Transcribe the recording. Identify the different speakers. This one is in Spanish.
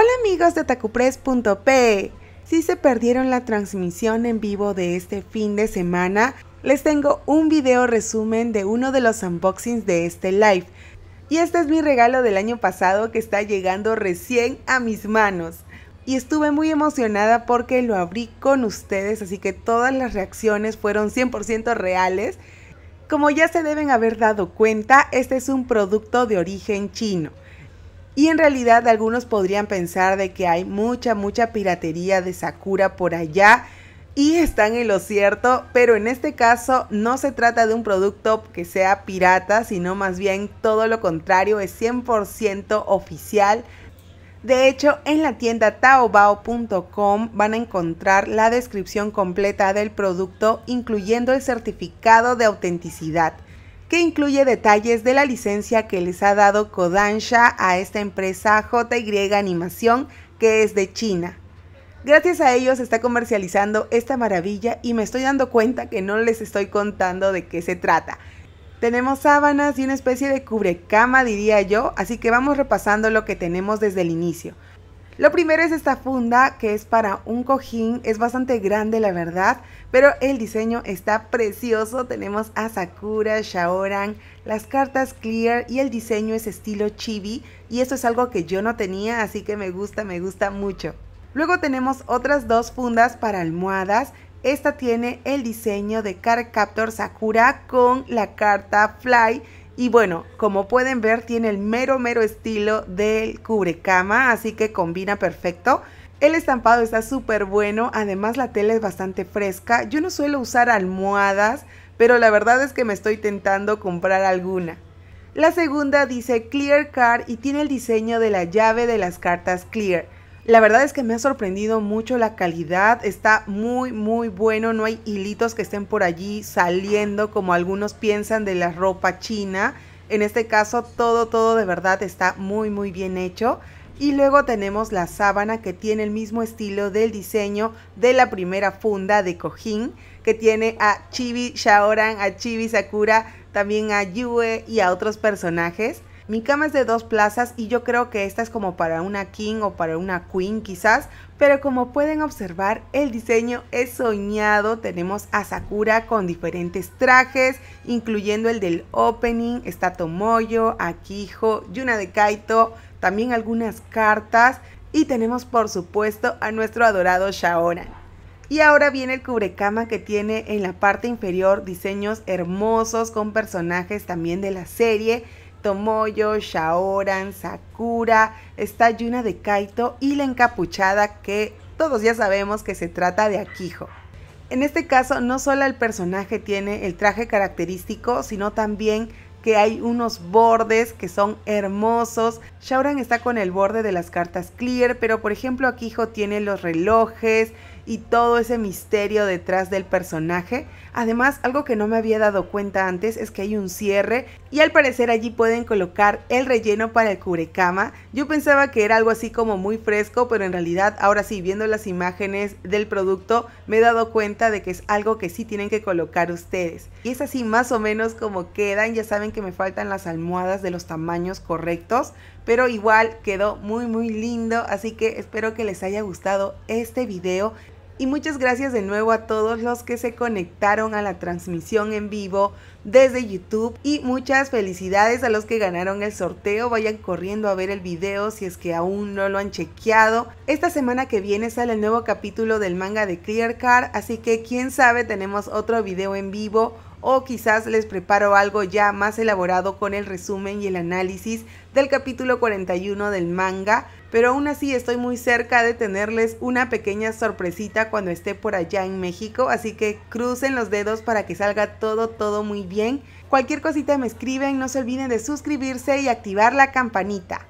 Speaker 1: Hola amigos de tacupress.p. Si se perdieron la transmisión en vivo de este fin de semana, les tengo un video resumen de uno de los unboxings de este live. Y este es mi regalo del año pasado que está llegando recién a mis manos. Y estuve muy emocionada porque lo abrí con ustedes, así que todas las reacciones fueron 100% reales. Como ya se deben haber dado cuenta, este es un producto de origen chino. Y en realidad algunos podrían pensar de que hay mucha, mucha piratería de Sakura por allá y están en lo cierto, pero en este caso no se trata de un producto que sea pirata, sino más bien todo lo contrario, es 100% oficial. De hecho, en la tienda taobao.com van a encontrar la descripción completa del producto, incluyendo el certificado de autenticidad que incluye detalles de la licencia que les ha dado Kodansha a esta empresa JY Animación que es de China. Gracias a ellos está comercializando esta maravilla y me estoy dando cuenta que no les estoy contando de qué se trata. Tenemos sábanas y una especie de cubrecama, diría yo, así que vamos repasando lo que tenemos desde el inicio. Lo primero es esta funda que es para un cojín, es bastante grande la verdad, pero el diseño está precioso. Tenemos a Sakura, Shaoran, las cartas clear y el diseño es estilo chibi y eso es algo que yo no tenía, así que me gusta, me gusta mucho. Luego tenemos otras dos fundas para almohadas. Esta tiene el diseño de Cardcaptor Captor Sakura con la carta Fly y bueno, como pueden ver, tiene el mero, mero estilo del cubrecama, así que combina perfecto. El estampado está súper bueno, además la tela es bastante fresca. Yo no suelo usar almohadas, pero la verdad es que me estoy tentando comprar alguna. La segunda dice Clear Card y tiene el diseño de la llave de las cartas Clear. La verdad es que me ha sorprendido mucho la calidad, está muy muy bueno, no hay hilitos que estén por allí saliendo como algunos piensan de la ropa china. En este caso todo todo de verdad está muy muy bien hecho. Y luego tenemos la sábana que tiene el mismo estilo del diseño de la primera funda de cojín, que tiene a Chibi Shaoran, a Chibi Sakura, también a Yue y a otros personajes. Mi cama es de dos plazas y yo creo que esta es como para una king o para una queen quizás, pero como pueden observar el diseño es soñado. Tenemos a Sakura con diferentes trajes, incluyendo el del opening, está Tomoyo, Akiho, Yuna de Kaito, también algunas cartas y tenemos por supuesto a nuestro adorado Shaoran. Y ahora viene el cubrecama que tiene en la parte inferior diseños hermosos con personajes también de la serie Tomoyo, Shaoran, Sakura, está Yuna de Kaito y la encapuchada que todos ya sabemos que se trata de Akijo. En este caso, no solo el personaje tiene el traje característico, sino también que hay unos bordes que son hermosos. Shaoran está con el borde de las cartas clear, pero por ejemplo Akijo tiene los relojes y todo ese misterio detrás del personaje. Además, algo que no me había dado cuenta antes es que hay un cierre y al parecer allí pueden colocar el relleno para el cubrecama. Yo pensaba que era algo así como muy fresco, pero en realidad ahora sí, viendo las imágenes del producto, me he dado cuenta de que es algo que sí tienen que colocar ustedes. Y es así más o menos como quedan, ya saben que me faltan las almohadas de los tamaños correctos, pero igual quedó muy muy lindo, así que espero que les haya gustado este video. Y muchas gracias de nuevo a todos los que se conectaron a la transmisión en vivo desde YouTube. Y muchas felicidades a los que ganaron el sorteo. Vayan corriendo a ver el video si es que aún no lo han chequeado. Esta semana que viene sale el nuevo capítulo del manga de Clear Card, Así que quién sabe, tenemos otro video en vivo o quizás les preparo algo ya más elaborado con el resumen y el análisis del capítulo 41 del manga, pero aún así estoy muy cerca de tenerles una pequeña sorpresita cuando esté por allá en México, así que crucen los dedos para que salga todo, todo muy bien. Cualquier cosita me escriben, no se olviden de suscribirse y activar la campanita.